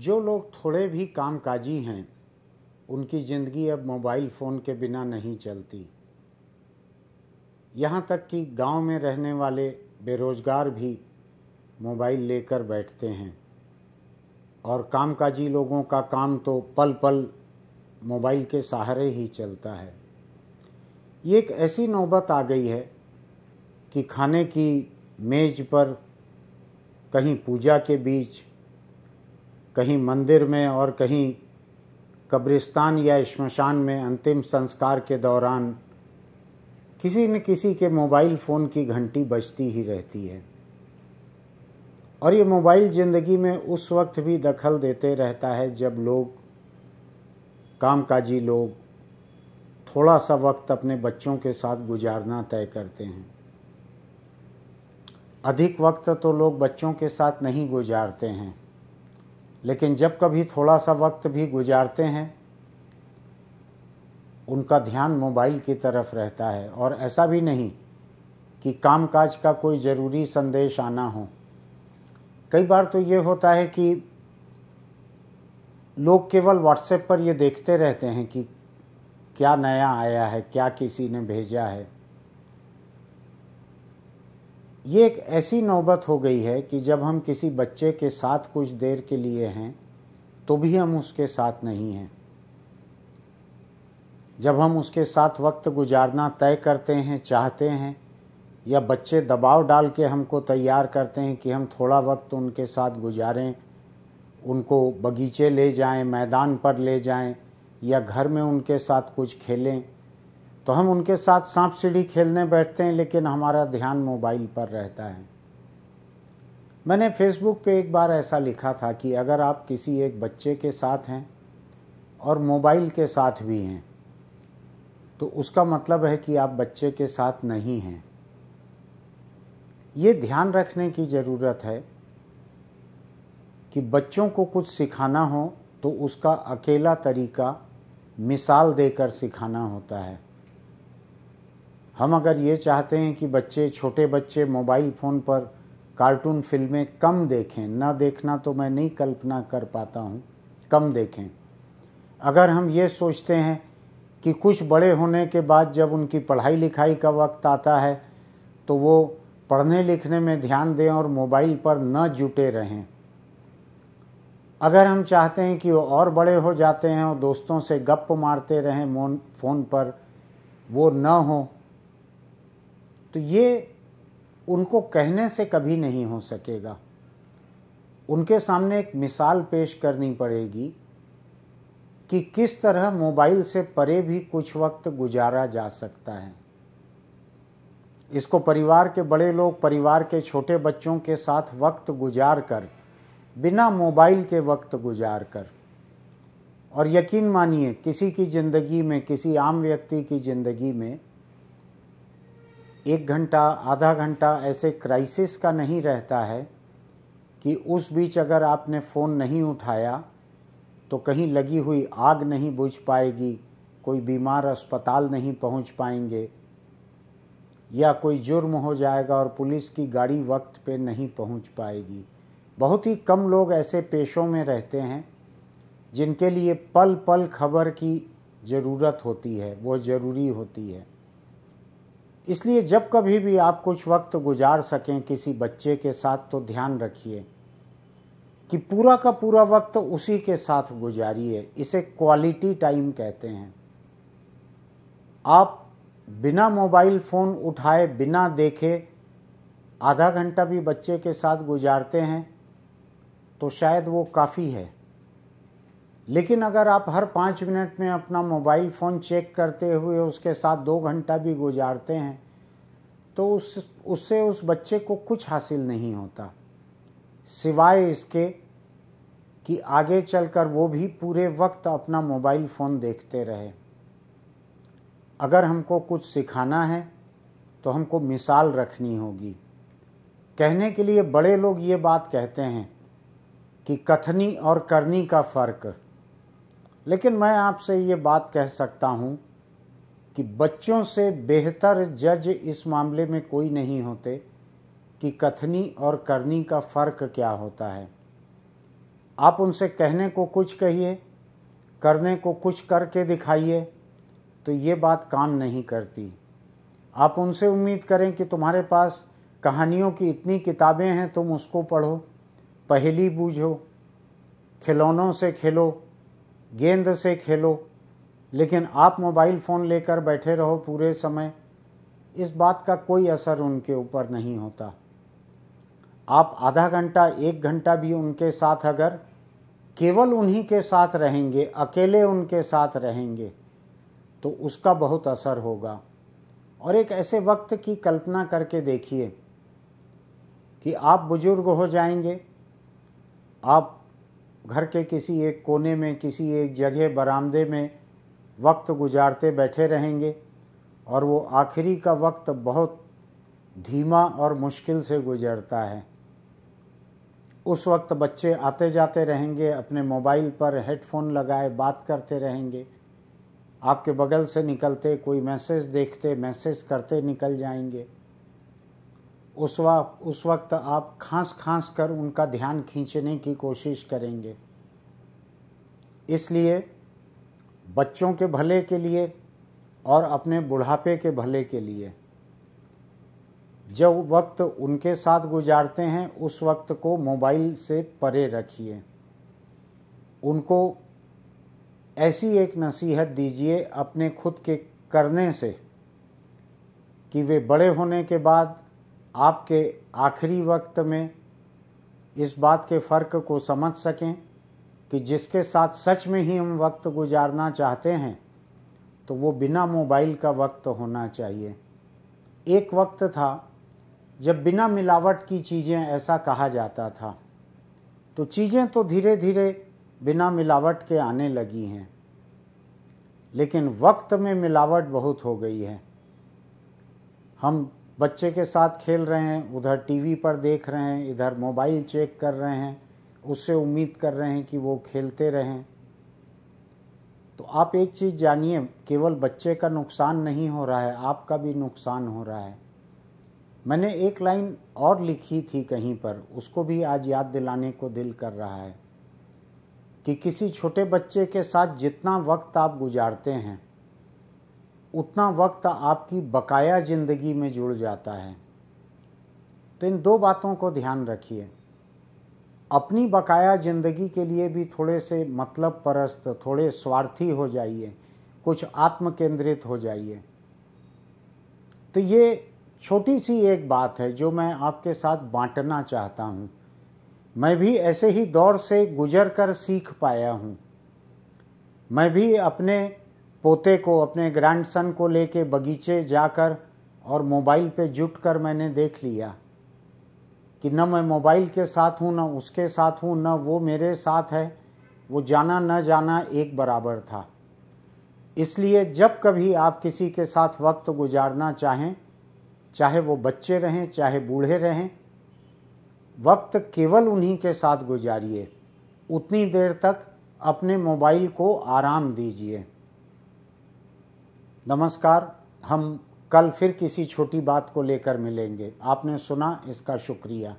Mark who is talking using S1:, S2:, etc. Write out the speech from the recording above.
S1: जो लोग थोड़े भी कामकाजी हैं उनकी ज़िंदगी अब मोबाइल फ़ोन के बिना नहीं चलती यहाँ तक कि गांव में रहने वाले बेरोज़गार भी मोबाइल लेकर बैठते हैं और कामकाजी लोगों का काम तो पल पल मोबाइल के सहारे ही चलता है ये एक ऐसी नौबत आ गई है कि खाने की मेज पर कहीं पूजा के बीच कहीं मंदिर में और कहीं कब्रिस्तान या शमशान में अंतिम संस्कार के दौरान किसी न किसी के मोबाइल फ़ोन की घंटी बजती ही रहती है और ये मोबाइल ज़िंदगी में उस वक्त भी दखल देते रहता है जब लोग कामकाजी लोग थोड़ा सा वक्त अपने बच्चों के साथ गुजारना तय करते हैं अधिक वक्त तो लोग बच्चों के साथ नहीं गुजारते हैं लेकिन जब कभी थोड़ा सा वक्त भी गुजारते हैं उनका ध्यान मोबाइल की तरफ रहता है और ऐसा भी नहीं कि कामकाज का कोई ज़रूरी संदेश आना हो कई बार तो ये होता है कि लोग केवल व्हाट्सएप पर ये देखते रहते हैं कि क्या नया आया है क्या किसी ने भेजा है ये एक ऐसी नौबत हो गई है कि जब हम किसी बच्चे के साथ कुछ देर के लिए हैं तो भी हम उसके साथ नहीं हैं जब हम उसके साथ वक्त गुजारना तय करते हैं चाहते हैं या बच्चे दबाव डाल के हमको तैयार करते हैं कि हम थोड़ा वक्त उनके साथ गुजारें उनको बगीचे ले जाएं, मैदान पर ले जाएं, या घर में उनके साथ कुछ खेलें तो हम उनके साथ सांप सीढ़ी खेलने बैठते हैं लेकिन हमारा ध्यान मोबाइल पर रहता है मैंने फेसबुक पे एक बार ऐसा लिखा था कि अगर आप किसी एक बच्चे के साथ हैं और मोबाइल के साथ भी हैं तो उसका मतलब है कि आप बच्चे के साथ नहीं हैं ये ध्यान रखने की ज़रूरत है कि बच्चों को कुछ सिखाना हो तो उसका अकेला तरीका मिसाल देकर सिखाना होता है हम अगर ये चाहते हैं कि बच्चे छोटे बच्चे मोबाइल फ़ोन पर कार्टून फिल्में कम देखें ना देखना तो मैं नहीं कल्पना कर पाता हूँ कम देखें अगर हम ये सोचते हैं कि कुछ बड़े होने के बाद जब उनकी पढ़ाई लिखाई का वक्त आता है तो वो पढ़ने लिखने में ध्यान दें और मोबाइल पर न जुटे रहें अगर हम चाहते हैं कि वो और बड़े हो जाते हैं और दोस्तों से गप मारते रहें फोन पर वो न हो तो ये उनको कहने से कभी नहीं हो सकेगा उनके सामने एक मिसाल पेश करनी पड़ेगी कि किस तरह मोबाइल से परे भी कुछ वक्त गुजारा जा सकता है इसको परिवार के बड़े लोग परिवार के छोटे बच्चों के साथ वक्त गुजार कर बिना मोबाइल के वक्त गुजार कर और यकीन मानिए किसी की ज़िंदगी में किसी आम व्यक्ति की ज़िंदगी में एक घंटा आधा घंटा ऐसे क्राइसिस का नहीं रहता है कि उस बीच अगर आपने फ़ोन नहीं उठाया तो कहीं लगी हुई आग नहीं बुझ पाएगी कोई बीमार अस्पताल नहीं पहुंच पाएंगे या कोई जुर्म हो जाएगा और पुलिस की गाड़ी वक्त पे नहीं पहुंच पाएगी बहुत ही कम लोग ऐसे पेशों में रहते हैं जिनके लिए पल पल खबर की ज़रूरत होती है वो ज़रूरी होती है इसलिए जब कभी भी आप कुछ वक्त गुजार सकें किसी बच्चे के साथ तो ध्यान रखिए कि पूरा का पूरा वक्त उसी के साथ गुजारिए इसे क्वालिटी टाइम कहते हैं आप बिना मोबाइल फ़ोन उठाए बिना देखे आधा घंटा भी बच्चे के साथ गुजारते हैं तो शायद वो काफ़ी है लेकिन अगर आप हर पाँच मिनट में अपना मोबाइल फ़ोन चेक करते हुए उसके साथ दो घंटा भी गुजारते हैं तो उस उससे उस बच्चे को कुछ हासिल नहीं होता सिवाय इसके कि आगे चलकर वो भी पूरे वक्त अपना मोबाइल फ़ोन देखते रहे अगर हमको कुछ सिखाना है तो हमको मिसाल रखनी होगी कहने के लिए बड़े लोग ये बात कहते हैं कि कथनी और करनी का फ़र्क लेकिन मैं आपसे ये बात कह सकता हूँ कि बच्चों से बेहतर जज इस मामले में कोई नहीं होते कि कथनी और करनी का फ़र्क क्या होता है आप उनसे कहने को कुछ कहिए करने को कुछ करके दिखाइए तो ये बात काम नहीं करती आप उनसे उम्मीद करें कि तुम्हारे पास कहानियों की इतनी किताबें हैं तुम उसको पढ़ो पहेली बूझो खिलौनों से खेलो गेंद से खेलो लेकिन आप मोबाइल फ़ोन लेकर बैठे रहो पूरे समय इस बात का कोई असर उनके ऊपर नहीं होता आप आधा घंटा एक घंटा भी उनके साथ अगर केवल उन्हीं के साथ रहेंगे अकेले उनके साथ रहेंगे तो उसका बहुत असर होगा और एक ऐसे वक्त की कल्पना करके देखिए कि आप बुजुर्ग हो जाएंगे आप घर के किसी एक कोने में किसी एक जगह बरामदे में वक्त गुजारते बैठे रहेंगे और वो आखिरी का वक्त बहुत धीमा और मुश्किल से गुजरता है उस वक्त बच्चे आते जाते रहेंगे अपने मोबाइल पर हेडफोन लगाए बात करते रहेंगे आपके बगल से निकलते कोई मैसेज देखते मैसेज करते निकल जाएंगे उस वक्त उस वक्त आप खांस खांस कर उनका ध्यान खींचने की कोशिश करेंगे इसलिए बच्चों के भले के लिए और अपने बुढ़ापे के भले के लिए जब वक्त उनके साथ गुजारते हैं उस वक्त को मोबाइल से परे रखिए उनको ऐसी एक नसीहत दीजिए अपने खुद के करने से कि वे बड़े होने के बाद आपके आखिरी वक्त में इस बात के फ़र्क को समझ सकें कि जिसके साथ सच में ही हम वक्त गुजारना चाहते हैं तो वो बिना मोबाइल का वक्त होना चाहिए एक वक्त था जब बिना मिलावट की चीज़ें ऐसा कहा जाता था तो चीज़ें तो धीरे धीरे बिना मिलावट के आने लगी हैं लेकिन वक्त में मिलावट बहुत हो गई है हम बच्चे के साथ खेल रहे हैं उधर टीवी पर देख रहे हैं इधर मोबाइल चेक कर रहे हैं उससे उम्मीद कर रहे हैं कि वो खेलते रहें तो आप एक चीज़ जानिए केवल बच्चे का नुकसान नहीं हो रहा है आपका भी नुकसान हो रहा है मैंने एक लाइन और लिखी थी कहीं पर उसको भी आज याद दिलाने को दिल कर रहा है कि किसी छोटे बच्चे के साथ जितना वक्त आप गुजारते हैं उतना वक्त आपकी बकाया ज़िंदगी में जुड़ जाता है तो इन दो बातों को ध्यान रखिए अपनी बकाया ज़िंदगी के लिए भी थोड़े से मतलब परस्त थोड़े स्वार्थी हो जाइए कुछ आत्म केंद्रित हो जाइए तो ये छोटी सी एक बात है जो मैं आपके साथ बांटना चाहता हूँ मैं भी ऐसे ही दौर से गुजर कर सीख पाया हूँ मैं भी अपने पोते को अपने ग्रैंडसन को लेके बगीचे जाकर और मोबाइल पे जुट कर मैंने देख लिया कि न मैं मोबाइल के साथ हूँ न उसके साथ हूँ न वो मेरे साथ है वो जाना न जाना एक बराबर था इसलिए जब कभी आप किसी के साथ वक्त गुजारना चाहें चाहे वो बच्चे रहें चाहे बूढ़े रहें वक्त केवल उन्हीं के साथ गुजारिए उतनी देर तक अपने मोबाइल को आराम दीजिए नमस्कार हम कल फिर किसी छोटी बात को लेकर मिलेंगे आपने सुना इसका शुक्रिया